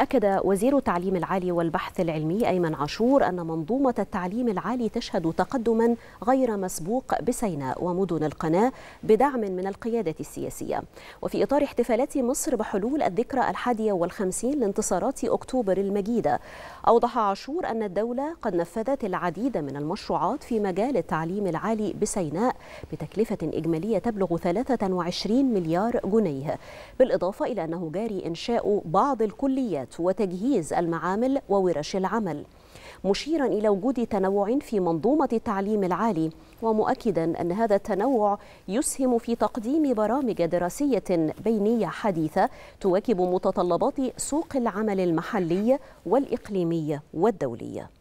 أكد وزير التعليم العالي والبحث العلمي أيمن عاشور أن منظومة التعليم العالي تشهد تقدما غير مسبوق بسيناء ومدن القناة بدعم من القيادة السياسية وفي إطار احتفالات مصر بحلول الذكرى الحادية والخمسين لانتصارات أكتوبر المجيدة أوضح عاشور أن الدولة قد نفذت العديد من المشروعات في مجال التعليم العالي بسيناء بتكلفة إجمالية تبلغ 23 مليار جنيه بالإضافة إلى أنه جاري إنشاء بعض الكليات الخدمات وتجهيز المعامل وورش العمل مشيرا إلى وجود تنوع في منظومة التعليم العالي ومؤكدا أن هذا التنوع يسهم في تقديم برامج دراسية بينية حديثة تواكب متطلبات سوق العمل المحلي والإقليمي والدولي